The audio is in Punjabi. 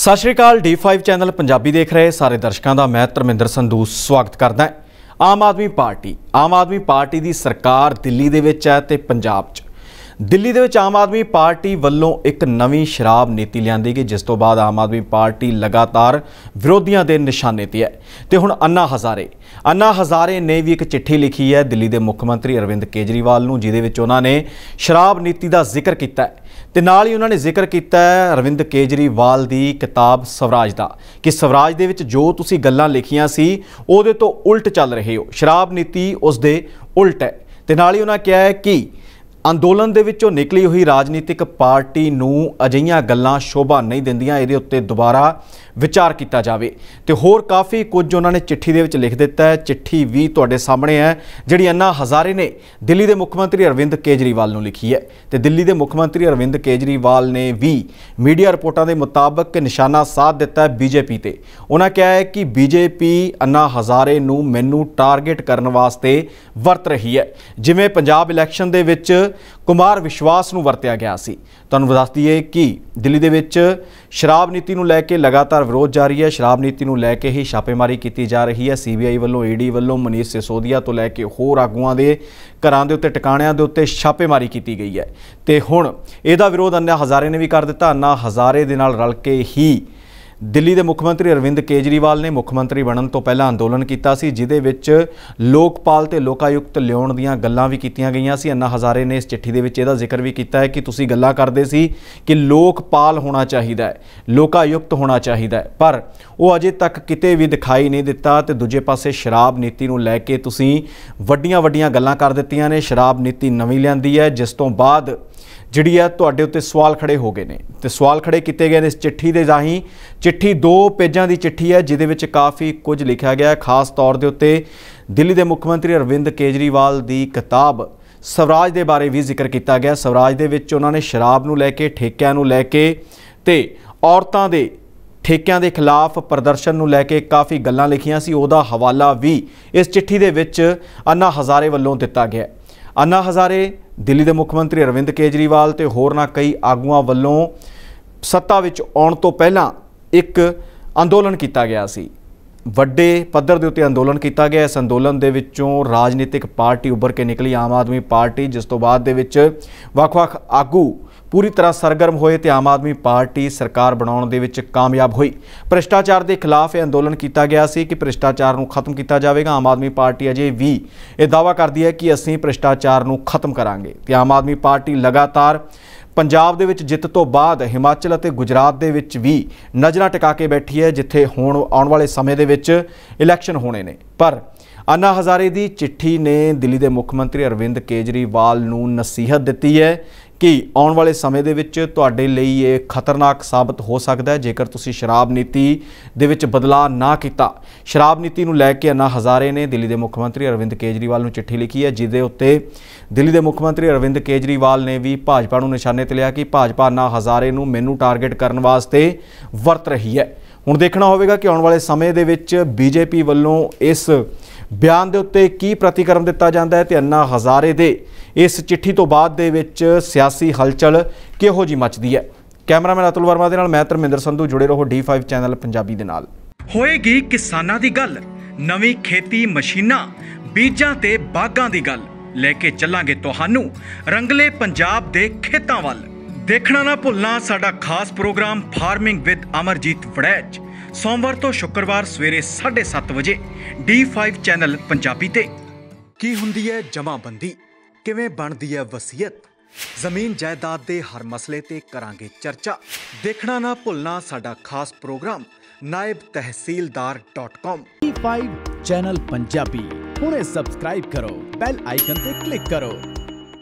ਸਤਿ ਸ਼੍ਰੀ ਅਕਾਲ D5 ਚੈਨਲ ਪੰਜਾਬੀ ਦੇਖ ਰਹੇ ਸਾਰੇ ਦਰਸ਼ਕਾਂ ਦਾ ਮੈਂ ਧਰਮਿੰਦਰ ਸੰਧੂ ਸਵਾਗਤ ਕਰਦਾ ਹਾਂ ਆਮ ਆਦਮੀ ਪਾਰਟੀ ਆਮ ਆਦਮੀ ਪਾਰਟੀ ਦੀ ਸਰਕਾਰ ਦਿੱਲੀ ਦੇ ਵਿੱਚ ਹੈ ਤੇ ਪੰਜਾਬ 'ਚ ਦਿੱਲੀ ਦੇ ਵਿੱਚ ਆਮ ਆਦਮੀ ਪਾਰਟੀ ਵੱਲੋਂ ਇੱਕ ਨਵੀਂ ਸ਼ਰਾਬ ਨੀਤੀ ਲਿਆਂਦੀ ਗਈ ਜਿਸ ਤੋਂ ਬਾਅਦ ਆਮ ਆਦਮੀ ਪਾਰਟੀ ਲਗਾਤਾਰ ਵਿਰੋਧੀਆਂ ਦੇ ਨਿਸ਼ਾਨੇ ਤੇ ਹੈ ਤੇ ਹੁਣ ਅੰਨਾ ਹਜ਼ਾਰੇ ਅੰਨਾ ਹਜ਼ਾਰੇ ਨੇ ਵੀ ਇੱਕ ਚਿੱਠੀ ਲਿਖੀ ਹੈ ਦਿੱਲੀ ਦੇ ਮੁੱਖ ਮੰਤਰੀ ਅਰਵਿੰਦ ਕੇਜਰੀਵਾਲ ਨੂੰ ਜਿਹਦੇ ਵਿੱਚ ਉਹਨਾਂ ਨੇ ਸ਼ਰਾਬ ਨੀਤੀ ਦਾ ਜ਼ਿਕਰ ਕੀਤਾ ਹੈ ਤੇ ਨਾਲ ਹੀ ਉਹਨਾਂ ਨੇ ਜ਼ਿਕਰ ਕੀਤਾ ਹੈ ਅਰਵਿੰਦ ਕੇਜਰੀਵਾਲ ਦੀ ਕਿਤਾਬ ਸਵਰਾਜ ਦਾ ਕਿ ਸਵਰਾਜ ਦੇ ਵਿੱਚ ਜੋ ਤੁਸੀਂ ਗੱਲਾਂ ਲਿਖੀਆਂ ਸੀ ਉਹਦੇ ਤੋਂ ਉਲਟ ਚੱਲ ਰਹੇ ਹੋ ਸ਼ਰਾਬ ਨੀਤੀ ਉਸ ਦੇ ਉਲਟ ਹੈ ਤੇ ਨਾਲ ਹੀ ਉਹਨਾਂ ਕਿਹਾ ਹੈ ਕਿ ਅੰਦੋਲਨ ਦੇ ਵਿੱਚੋਂ ਨਿਕਲੀ ਹੋਈ ਰਾਜਨੀਤਿਕ ਪਾਰਟੀ ਨੂੰ ਅਜਈਆਂ ਗੱਲਾਂ ਸ਼ੋਭਾ ਨਹੀਂ ਦਿੰਦੀਆਂ ਇਹਦੇ ਉੱਤੇ ਦੁਬਾਰਾ ਵਿਚਾਰ ਕੀਤਾ ਜਾਵੇ ਤੇ ਹੋਰ ਕਾਫੀ ਕੁਝ ਉਹਨਾਂ ਨੇ ਚਿੱਠੀ ਦੇ ਵਿੱਚ ਲਿਖ ਦਿੱਤਾ ਹੈ ਚਿੱਠੀ ਵੀ ਤੁਹਾਡੇ ਸਾਹਮਣੇ ਹੈ ਜਿਹੜੀ ਅੰਨਾ ਹਜ਼ਾਰੇ ਨੇ ਦਿੱਲੀ ਦੇ ਮੁੱਖ ਮੰਤਰੀ ਅਰਵਿੰਦ ਕੇਜਰੀਵਾਲ ਨੂੰ ਲਿਖੀ ਹੈ ਤੇ ਦਿੱਲੀ ਦੇ ਮੁੱਖ ਮੰਤਰੀ ਅਰਵਿੰਦ ਕੇਜਰੀਵਾਲ ਨੇ ਵੀ ਮੀਡੀਆ ਰਿਪੋਰਟਾਂ ਦੇ ਮੁਤਾਬਕ ਨਿਸ਼ਾਨਾ ਸਾਧ ਦਿੱਤਾ ਹੈ ਬੀਜੇਪੀ ਤੇ ਉਹਨਾਂ ਕਿਹਾ ਹੈ ਕਿ ਬੀਜੇਪੀ ਅੰਨਾ ਹਜ਼ਾਰੇ ਨੂੰ ਮੈਨੂੰ ਟਾਰਗੇਟ ਕਰਨ ਵਾਸਤੇ ਵਰਤ ਰਹੀ ਹੈ ਜਿਵੇਂ ਪੰਜਾਬ ਇਲੈਕਸ਼ਨ ਦੇ ਵਿੱਚ ਕੁਮਾਰ ਵਿਸ਼ਵਾਸ ਨੂੰ ਵਰਤਿਆ ਗਿਆ ਸੀ ਤੁਹਾਨੂੰ ਦੱਸ ਦਈਏ ਕਿ ਦਿੱਲੀ ਦੇ ਵਿੱਚ ਸ਼ਰਾਬ ਨੀਤੀ ਨੂੰ ਲੈ ਕੇ ਲਗਾਤਾਰ ਵਿਰੋਧ ਜਾਰੀ ਹੈ ਸ਼ਰਾਬ ਨੀਤੀ ਨੂੰ ਲੈ ਕੇ ਹੀ ਛਾਪੇਮਾਰੀ ਕੀਤੀ ਜਾ ਰਹੀ ਹੈ ਸੀਬੀਆਈ ਵੱਲੋਂ ਈਡੀ ਵੱਲੋਂ ਮਨੀਸ਼ ਸਿਸੋਦੀਆ ਤੋਂ ਲੈ ਕੇ ਹੋਰ ਆਗੂਆਂ ਦੇ ਘਰਾਂ ਦੇ ਉੱਤੇ ਟਿਕਾਣਿਆਂ ਦੇ ਉੱਤੇ ਛਾਪੇਮਾਰੀ ਕੀਤੀ ਗਈ ਹੈ ਤੇ ਹੁਣ ਇਹਦਾ ਵਿਰੋਧ ਅੰਨਾ ਹਜ਼ਾਰੇ ਨੇ ਵੀ ਕਰ ਦਿੱਤਾ ਅੰਨਾ ਹਜ਼ਾਰੇ ਦੇ ਨਾਲ ਰਲ ਕੇ ਹੀ ਦਿੱਲੀ ਦੇ ਮੁੱਖ ਮੰਤਰੀ ਅਰਵਿੰਦ ਕੇਜਰੀਵਾਲ ਨੇ ਮੁੱਖ ਮੰਤਰੀ ਬਣਨ ਤੋਂ ਪਹਿਲਾਂ ਅੰਦੋਲਨ ਕੀਤਾ ਸੀ ਜਿਦੇ ਵਿੱਚ ਲੋਕਪਾਲ ਤੇ ਲੋਕਾਯੁਕਤ ਲਿਆਉਣ ਦੀਆਂ ਗੱਲਾਂ ਵੀ ਕੀਤੀਆਂ ਗਈਆਂ ਸੀ ਅੰਨਾ ਹਜ਼ਾਰੇ ਨੇ ਇਸ ਚਿੱਠੀ ਦੇ ਵਿੱਚ ਇਹਦਾ ਜ਼ਿਕਰ ਵੀ ਕੀਤਾ ਹੈ ਕਿ ਤੁਸੀਂ ਗੱਲਾਂ ਕਰਦੇ ਸੀ ਕਿ ਲੋਕਪਾਲ ਹੋਣਾ ਚਾਹੀਦਾ ਹੈ ਲੋਕਾਯੁਕਤ ਹੋਣਾ ਚਾਹੀਦਾ ਹੈ ਪਰ ਉਹ ਅਜੇ ਤੱਕ ਕਿਤੇ ਵੀ ਦਿਖਾਈ ਨਹੀਂ ਦਿੱਤਾ ਤੇ ਦੂਜੇ ਪਾਸੇ ਸ਼ਰਾਬ ਨੀਤੀ ਨੂੰ ਲੈ ਕੇ ਤੁਸੀਂ ਵੱਡੀਆਂ ਵੱਡੀਆਂ ਗੱਲਾਂ ਕਰ ਦਿੱਤੀਆਂ ਨੇ ਸ਼ਰਾਬ ਨੀਤੀ ਨਵੀਂ ਲਿਆਂਦੀ ਹੈ ਜਿਸ ਤੋਂ ਬਾਅਦ ਜਿਹੜੀ ਆ ਤੁਹਾਡੇ ਉੱਤੇ ਸਵਾਲ ਖੜੇ ਹੋ ਗਏ ਨੇ ਤੇ ਸਵਾਲ ਖੜੇ ਕੀਤੇ ਗਏ ਨੇ ਇਸ ਚਿੱਠੀ ਦੇ ਜ਼ਾਹੀ ਚਿੱਠੀ ਦੋ ਪੇਜਾਂ ਦੀ ਚਿੱਠੀ ਹੈ ਜਿਹਦੇ ਵਿੱਚ ਕਾਫੀ ਕੁਝ ਲਿਖਿਆ ਗਿਆ ਹੈ ਖਾਸ ਤੌਰ ਦੇ ਉੱਤੇ ਦਿੱਲੀ ਦੇ ਮੁੱਖ ਮੰਤਰੀ ਅਰਵਿੰਦ ਕੇਜਰੀਵਾਲ ਦੀ ਕਿਤਾਬ ਸਵਰਾਜ ਦੇ ਬਾਰੇ ਵੀ ਜ਼ਿਕਰ ਕੀਤਾ ਗਿਆ ਸਵਰਾਜ ਦੇ ਵਿੱਚ ਉਹਨਾਂ ਨੇ ਸ਼ਰਾਬ ਨੂੰ ਲੈ ਕੇ ਠੇਕਿਆਂ ਨੂੰ ਲੈ ਕੇ ਤੇ ਔਰਤਾਂ ਦੇ ਠੇਕਿਆਂ ਦੇ ਖਿਲਾਫ ਪ੍ਰਦਰਸ਼ਨ ਨੂੰ ਲੈ ਕੇ ਕਾਫੀ ਗੱਲਾਂ ਲਿਖੀਆਂ ਸੀ ਉਹਦਾ ਹਵਾਲਾ ਵੀ ਇਸ ਚਿੱਠੀ ਦੇ ਵਿੱਚ ਅੰਨਾ ਹਜ਼ਾਰੇ ਵੱਲੋਂ ਦਿੱਤਾ ਗਿਆ ਅੰਨਾ ਹਜ਼ਾਰੇ ਦਿੱਲੀ ਦੇ ਮੁੱਖ ਮੰਤਰੀ ਅਰਵਿੰਦ ਕੇਜਰੀਵਾਲ ਤੇ ਨਾ ਕਈ ਆਗੂਆਂ ਵੱਲੋਂ ਸੱਤਾ ਵਿੱਚ ਆਉਣ ਤੋਂ ਪਹਿਲਾਂ ਇੱਕ ਅੰਦੋਲਨ ਕੀਤਾ ਗਿਆ ਸੀ ਵੱਡੇ ਪੱਧਰ ਦੇ ਉੱਤੇ ਅੰਦੋਲਨ ਕੀਤਾ ਗਿਆ ਇਸ ਅੰਦੋਲਨ ਦੇ ਵਿੱਚੋਂ ਰਾਜਨੀਤਿਕ ਪਾਰਟੀ ਉੱਭਰ ਕੇ ਨਿਕਲੀ ਆਮ ਆਦਮੀ ਪਾਰਟੀ ਜਿਸ ਤੋਂ ਬਾਅਦ ਦੇ ਵਿੱਚ ਵੱਖ-ਵੱਖ ਆਗੂ ਪੂਰੀ ਤਰ੍ਹਾਂ ਸਰਗਰਮ ਹੋਏ ਤੇ ਆਮ ਆਦਮੀ ਪਾਰਟੀ ਸਰਕਾਰ ਬਣਾਉਣ ਦੇ ਵਿੱਚ ਕਾਮਯਾਬ ਹੋਈ ਭ੍ਰਿਸ਼ਟਾਚਾਰ ਦੇ ਖਿਲਾਫ ਇਹ ਅੰਦੋਲਨ ਕੀਤਾ ਗਿਆ ਸੀ ਕਿ ਭ੍ਰਿਸ਼ਟਾਚਾਰ ਨੂੰ ਖਤਮ ਕੀਤਾ ਜਾਵੇਗਾ ਆਮ ਆਦਮੀ ਪਾਰਟੀ ਅਜੇ ਵੀ ਇਹ ਦਾਵਾ ਕਰਦੀ ਹੈ ਕਿ ਅਸੀਂ ਭ੍ਰਿਸ਼ਟਾਚਾਰ ਨੂੰ ਖਤਮ ਕਰਾਂਗੇ ਤੇ ਆਮ ਆਦਮੀ ਪਾਰਟੀ ਲਗਾਤਾਰ ਪੰਜਾਬ ਦੇ ਵਿੱਚ ਜਿੱਤ ਤੋਂ ਬਾਅਦ ਹਿਮਾਚਲ ਅਤੇ ਗੁਜਰਾਤ ਦੇ ਵਿੱਚ ਵੀ ਨਜ਼ਰਾਂ ਟਿਕਾ ਕੇ ਬੈਠੀ ਹੈ ਜਿੱਥੇ ਹੁਣ ਆਉਣ ਵਾਲੇ ਸਮੇਂ ਦੇ ਵਿੱਚ ਇਲੈਕਸ਼ਨ ਹੋਣੇ ਨੇ ਪਰ ਅੰਨਾ ਹਜ਼ਾਰੇ ਦੀ ਚਿੱਠੀ ਨੇ ਦਿੱਲੀ ਦੇ ਮੁੱਖ ਮੰਤਰੀ ਅਰਵਿੰਦ ਕੇਜਰੀਵਾਲ ਨੂੰ ਨਸੀਹਤ ਦਿੱਤੀ ਹੈ ਕਿ ਆਉਣ ਵਾਲੇ ਸਮੇਂ ਦੇ ਵਿੱਚ ਤੁਹਾਡੇ ਲਈ ਇਹ ਖਤਰਨਾਕ ਸਾਬਤ ਹੋ ਸਕਦਾ ਹੈ ਜੇਕਰ ਤੁਸੀਂ ਸ਼ਰਾਬ ਨੀਤੀ ਦੇ ਵਿੱਚ ਬਦਲਾਅ ਨਾ ਕੀਤਾ ਸ਼ਰਾਬ ਨੀਤੀ ਨੂੰ ਲੈ ਕੇ ਅਨਾ ਹਜ਼ਾਰੇ ਨੇ ਦਿੱਲੀ ਦੇ ਮੁੱਖ ਮੰਤਰੀ ਅਰਵਿੰਦ ਕੇਜਰੀਵਾਲ ਨੂੰ ਚਿੱਠੀ ਲਿਖੀ ਹੈ ਜਿਸ ਉੱਤੇ ਦਿੱਲੀ ਦੇ ਮੁੱਖ ਮੰਤਰੀ ਅਰਵਿੰਦ ਕੇਜਰੀਵਾਲ ਨੇ ਵੀ ਭਾਜਪਾ ਨੂੰ ਨਿਸ਼ਾਨੇ ਤੇ ਲਿਆ ਕਿ ਭਾਜਪਾ ਨਾ ਹਜ਼ਾਰੇ ਨੂੰ ਮੈਨੂੰ ਟਾਰਗੇਟ ਕਰਨ ਵਾਸਤੇ ਵਰਤ ਰਹੀ ਹੈ ਹੁਣ ਦੇਖਣਾ ਹੋਵੇਗਾ ਕਿ ਆਉਣ ਵਾਲੇ ਸਮੇਂ ਦੇ ਵਿੱਚ ਬੀਜੇਪੀ ਵੱਲੋਂ ਇਸ ਬਿਆਨ ਦੇ ਉੱਤੇ ਕੀ ਪ੍ਰਤੀਕਰਮ ਦਿੱਤਾ ਜਾਂਦਾ ਹੈ ਤੇ ਅੰਨਾ ਹਜ਼ਾਰੇ ਦੇ ਇਸ ਚਿੱਠੀ ਤੋਂ ਬਾਅਦ ਦੇ ਵਿੱਚ ਸਿਆਸੀ ਹਲਚਲ ਕਿਹੋ ਜੀ ਮਚਦੀ ਹੈ ਕੈਮਰਾਮੈਨ ਅਤੁਲ ਵਰਮਾ ਦੇ ਨਾਲ ਮੈਂ ਧਰਮਿੰਦਰ ਸੰਧੂ ਜੁੜੇ ਰਹੋ D5 ਚੈਨਲ ਪੰਜਾਬੀ ਦੇ ਨਾਲ ਹੋਏਗੀ ਕਿਸਾਨਾਂ ਦੀ ਗੱਲ ਨਵੀਂ ਖੇਤੀ ਮਸ਼ੀਨਾਂ ਬੀਜਾਂ ਤੇ ਬਾਗਾਂ ਦੀ ਗੱਲ ਲੈ ਕੇ ਚੱਲਾਂਗੇ ਤੁਹਾਨੂੰ ਰੰਗਲੇ ਪੰਜਾਬ ਦੇ ਖੇਤਾਂ ਵੱਲ ਦੇਖਣਾ ਨਾ ਭੁੱਲਣਾ ਸਾਡਾ ਖਾਸ program farming with Amarjit Waraich ਸੋਮਵਾਰ ਤੋਂ ਸ਼ੁੱਕਰਵਾਰ ਸਵੇਰੇ 7:30 ਵਜੇ D5 ਚੈਨਲ ਪੰਜਾਬੀ ਤੇ ਕੀ ਹੁੰਦੀ ਹੈ ਜਮਾਬੰਦੀ ਕਿਵੇਂ ਬਣਦੀ ਹੈ ਵਸੀਅਤ ਜ਼ਮੀਨ ਜਾਇਦਾਦ ਦੇ ਹਰ ਮਸਲੇ ਤੇ ਕਰਾਂਗੇ ਚਰਚਾ ਦੇਖਣਾ ਨਾ ਭੁੱਲਣਾ ਸਾਡਾ ਖਾਸ programme naibtehsildar.com D5 channel Punjabi ਹੁਣੇ ਸਬਸਕ੍ਰਾਈਬ ਕਰੋ ਬੈਲ ਆਈਕਨ ਤੇ ਕਲਿੱਕ ਕਰੋ